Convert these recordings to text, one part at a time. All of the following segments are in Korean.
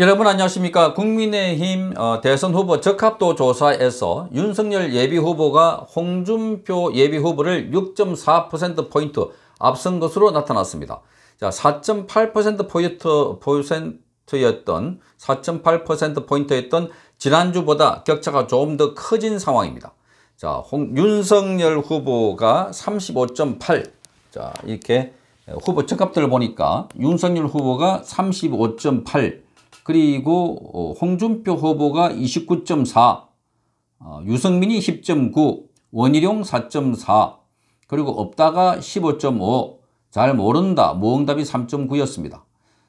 여러분 안녕하십니까 국민의힘 어, 대선 후보 적합도 조사에서 윤석열 예비후보가 홍준표 예비후보를 6.4%포인트 앞선 것으로 나타났습니다. 자, 4.8%포인트였던 4.8%포인트였던 지난주보다 격차가 조금 더 커진 상황입니다. 자, 홍, 윤석열 후보가 35.8 자, 이렇게 후보 적합도를 보니까 윤석열 후보가 35.8 그리고 어, 홍준표 후보가 29.4, 어, 유승민이 10.9, 원희룡 4.4, 그리고 없다가 15.5, 잘 모른다, 모응답이 3.9였습니다.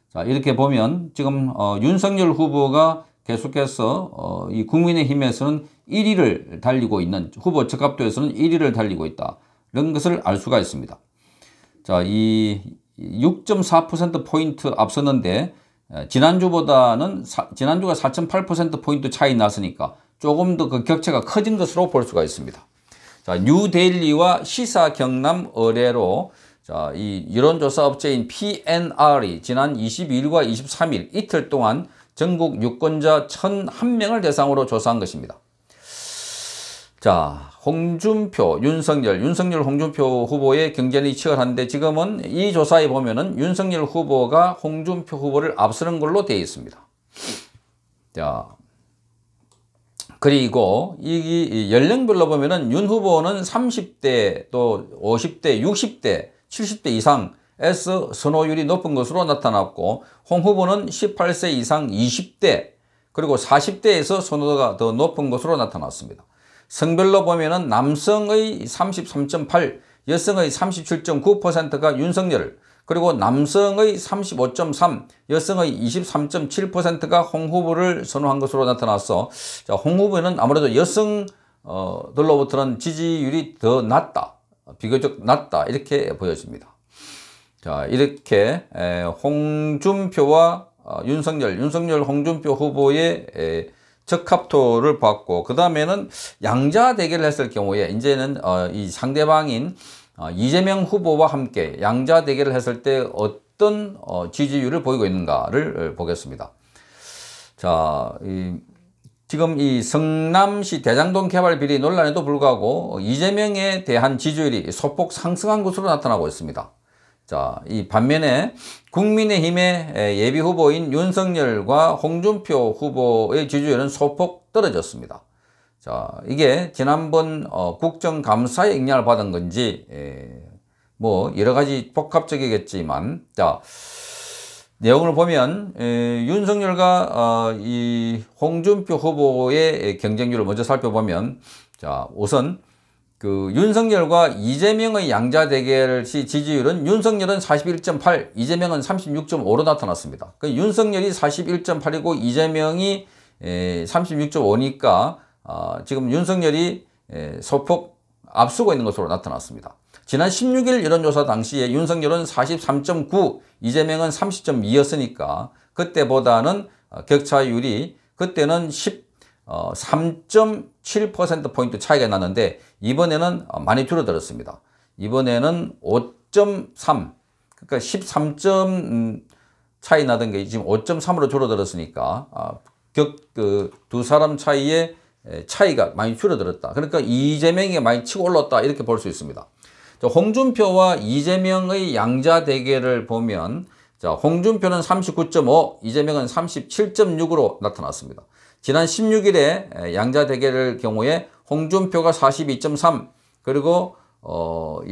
자, 이렇게 보면 지금 어, 윤석열 후보가 계속해서 어, 이 국민의힘에서는 1위를 달리고 있는 후보 적합도에서는 1위를 달리고 있다는 것을 알 수가 있습니다. 자, 이6.4% 포인트 앞섰는데 예, 지난주보다는 사, 지난주가 4.8%포인트 차이 났으니까 조금 더 그 격차가 커진 것으로 볼 수가 있습니다. 자, 뉴데일리와 시사 경남 의뢰로 자, 이 여론조사 업체인 PNR이 지난 22일과 23일 이틀 동안 전국 유권자 1,001명을 대상으로 조사한 것입니다. 자, 홍준표, 윤석열, 윤석열, 홍준표 후보의 경쟁이 치열한데 지금은 이 조사에 보면은 윤석열 후보가 홍준표 후보를 앞서는 걸로 되어 있습니다. 자, 그리고 이이 연령별로 보면은 윤 후보는 30대 또 50대, 60대, 70대 이상 S 선호율이 높은 것으로 나타났고 홍 후보는 18세 이상 20대 그리고 40대에서 선호도가 더 높은 것으로 나타났습니다. 성별로 보면은 남성의 33.8, 여성의 37.9%가 윤석열, 그리고 남성의 35.3, 여성의 23.7%가 홍 후보를 선호한 것으로 나타났어. 자, 홍 후보는 아무래도 여성들로부터는 어, 지지율이 더 낮다. 비교적 낮다. 이렇게 보여집니다. 자, 이렇게 홍준표와 어, 윤석열, 윤석열, 홍준표 후보의 적합토를 받고그 다음에는 양자 대결을 했을 경우에 이제는 어, 이 상대방인 어, 이재명 후보와 함께 양자 대결을 했을 때 어떤 어, 지지율을 보이고 있는가를 어, 보겠습니다. 자, 이, 지금 이 성남시 대장동 개발 비리 논란에도 불구하고 이재명에 대한 지지율이 소폭 상승한 것으로 나타나고 있습니다. 자, 이 반면에 국민의힘의 예비 후보인 윤석열과 홍준표 후보의 지지율은 소폭 떨어졌습니다. 자, 이게 지난번 어, 국정감사에 영향을 받은 건지 에, 뭐 여러 가지 복합적이겠지만 자 내용을 보면 에, 윤석열과 어, 이 홍준표 후보의 경쟁률을 먼저 살펴보면 자 우선 그 윤석열과 이재명의 양자 대결 시 지지율은 윤석열은 41.8, 이재명은 36.5로 나타났습니다. 그 윤석열이 41.8이고 이재명이 36.5니까 어, 아, 지금 윤석열이 에, 소폭 앞서고 있는 것으로 나타났습니다. 지난 16일 여론조사 당시에 윤석열은 43.9, 이재명은 30.2였으니까 그때보다는 어, 격차율이 그때는 13. 7%포인트 차이가 나는데 이번에는 많이 줄어들었습니다. 이번에는 5.3 그러니까 13점 차이 나던 게 지금 5.3으로 줄어들었으니까 아, 격그두 사람 차이의 차이가 많이 줄어들었다. 그러니까 이재명이 많이 치고 올랐다 이렇게 볼 수 있습니다. 홍준표와 이재명의 양자 대결을 보면 자, 홍준표는 39.5, 이재명은 37.6으로 나타났습니다. 지난 16일에 양자 대결을 경우에 홍준표가 42.3 그리고 어이그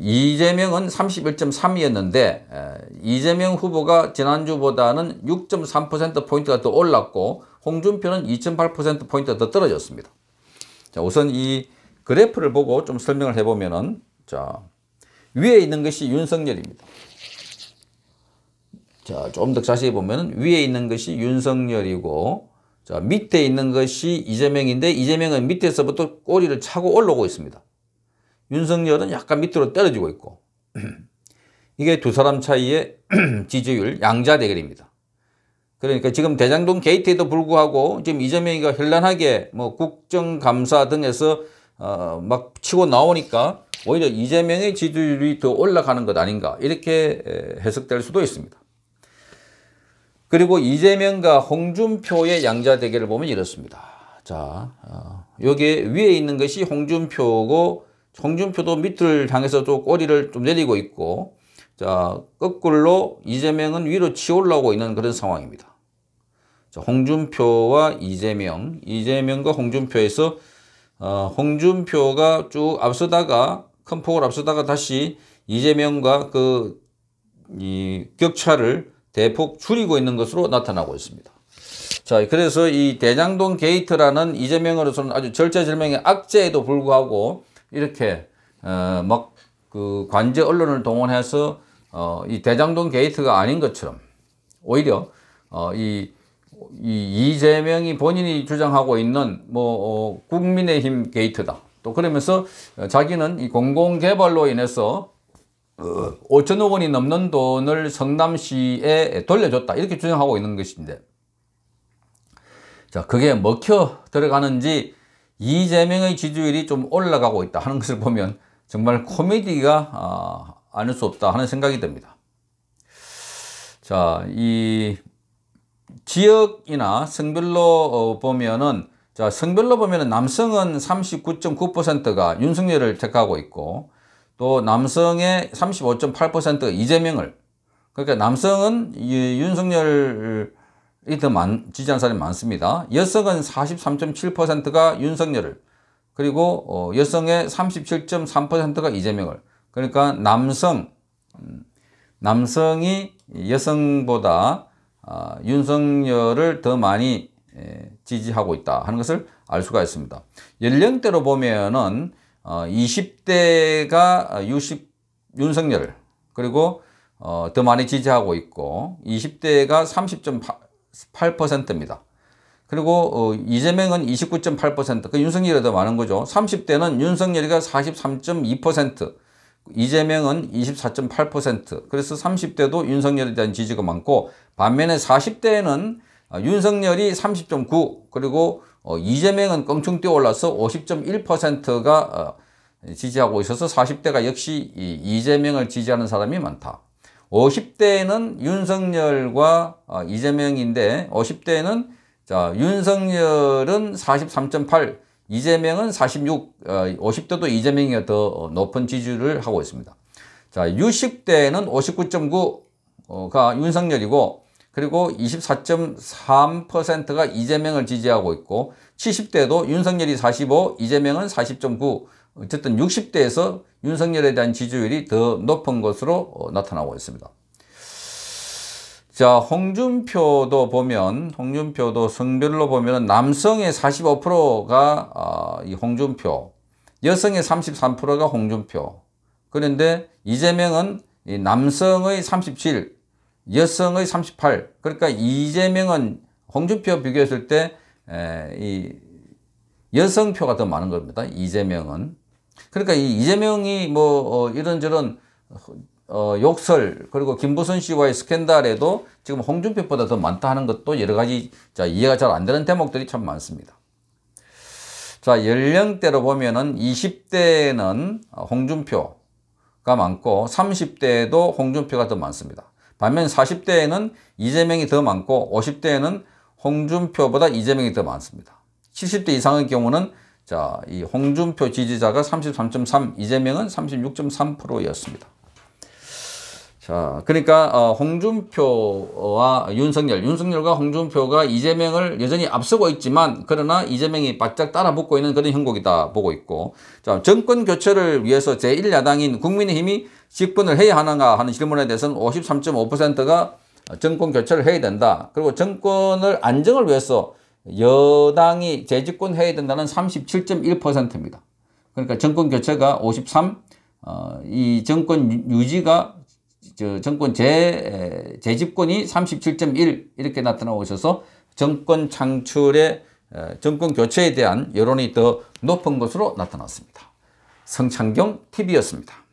이재명은 31.3이었는데 이재명 후보가 지난주보다는 6.3% 포인트가 더 올랐고 홍준표는 2.8% 포인트가 더 떨어졌습니다. 자, 우선 이 그래프를 보고 좀 설명을 해보면은 자, 위에 있는 것이 윤석열입니다. 자, 좀더 자세히 보면 위에 있는 것이 윤석열이고 자, 밑에 있는 것이 이재명인데 이재명은 밑에서부터 꼬리를 차고 올라오고 있습니다. 윤석열은 약간 밑으로 떨어지고 있고 이게 두 사람 차이의 지지율 양자 대결입니다. 그러니까 지금 대장동 게이트에도 불구하고 지금 이재명이가 현란하게 뭐 국정감사 등에서 어막 치고 나오니까 오히려 이재명의 지지율이 더 올라가는 것 아닌가 이렇게 해석될 수도 있습니다. 그리고 이재명과 홍준표의 양자 대결을 보면 이렇습니다. 자, 어, 여기 위에 있는 것이 홍준표고 홍준표도 밑을 향해서 좀 꼬리를 좀 내리고 있고 자, 거꾸로 이재명은 위로 치올라오고 있는 그런 상황입니다. 자, 홍준표와 이재명, 이재명과 홍준표에서 어, 홍준표가 쭉 앞서다가 큰 폭을 앞서다가 다시 이재명과 그 격차를 대폭 줄이고 있는 것으로 나타나고 있습니다. 자, 그래서 이 대장동 게이트라는 이재명으로서는 아주 절체절명의 악재에도 불구하고 이렇게 어, 막그 관제 언론을 동원해서 어, 이 대장동 게이트가 아닌 것처럼 오히려 어, 이, 이 이재명이 본인이 주장하고 있는 뭐 어, 국민의힘 게이트다. 또 그러면서 자기는 이 공공개발로 인해서 5천억 어, 원이 넘는 돈을 성남시에 돌려줬다 이렇게 주장하고 있는 것인데 자 그게 먹혀 들어가는지 이재명의 지지율이 좀 올라가고 있다 하는 것을 보면 정말 코미디가 아, 아닐 수 없다 하는 생각이 듭니다. 자, 이 지역이나 성별로 어, 보면은 자, 성별로 보면은 남성은 39.9%가 윤석열을 택하고 있고 또 남성의 35.8%가 이재명을 그러니까 남성은 윤석열이 더 많, 지지한 사람이 많습니다. 여성은 43.7%가 윤석열을 그리고 어, 여성의 37.3%가 이재명을 그러니까 남성 남성이 여성보다 아, 윤석열을 더 많이 예, 지지하고 있다 하는 것을 알 수가 있습니다. 연령대로 보면은 어, 20대가 어, 유십, 윤석열 그리고 어, 더 많이 지지하고 있고 20대가 30.8%입니다. 그리고 어, 이재명은 29.8%, 그 윤석열이 더 많은 거죠. 30대는 윤석열이가 43.2%, 이재명은 24.8%, 그래서 30대도 윤석열에 대한 지지가 많고 반면에 40대에는 어, 윤석열이 30.9, 그리고 어, 이재명은 껑충 뛰어올라서 50.1%가 어, 지지하고 있어서 40대가 역시 이 이재명을 지지하는 사람이 많다. 50대에는 윤석열과 어, 이재명인데 50대에는 자, 윤석열은 43.8, 이재명은 46, 어, 50대도 이재명이 더 높은 지지를 하고 있습니다. 자, 60대에는 59.9가 어, 윤석열이고 그리고 24.3%가 이재명을 지지하고 있고 70대도 윤석열이 45, 이재명은 40.9 어쨌든 60대에서 윤석열에 대한 지지율이 더 높은 것으로 어, 나타나고 있습니다. 자, 홍준표도 보면, 홍준표도 성별로 보면 남성의 45%가 아, 이 홍준표, 여성의 33%가 홍준표. 그런데 이재명은 남성의 37, 여성의 38. 그러니까 이재명은 홍준표 비교했을 때 이 여성표가 더 많은 겁니다. 이재명은. 그러니까 이 이재명이 뭐어 이런저런 어 욕설 그리고 김부선 씨와의 스캔들에도 지금 홍준표보다 더 많다 하는 것도 여러 가지 자 이해가 잘 안 되는 대목들이 참 많습니다. 자 연령대로 보면은 20대는 홍준표가 많고 30대에도 홍준표가 더 많습니다. 반면 40대에는 이재명이 더 많고 50대에는 홍준표보다 이재명이 더 많습니다. 70대 이상의 경우는 자, 이 홍준표 지지자가 33.3, 이재명은 36.3%였습니다. 자, 그러니까 어, 홍준표와 윤석열, 윤석열과 홍준표가 이재명을 여전히 앞서고 있지만 그러나 이재명이 바짝 따라붙고 있는 그런 형국이다 보고 있고 자, 정권 교체를 위해서 제1야당인 국민의힘이 직분을 해야 하는가 하는 질문에 대해서는 53.5%가 정권 교체를 해야 된다. 그리고 정권을 안정을 위해서 여당이 재집권해야 된다는 37.1%입니다. 그러니까 정권 교체가 53, 어, 이 정권 유지가 저 정권 재, 재집권이 37.1 이렇게 나타나고 있어서 정권 창출에 정권 교체에 대한 여론이 더 높은 것으로 나타났습니다. 성창경 TV였습니다.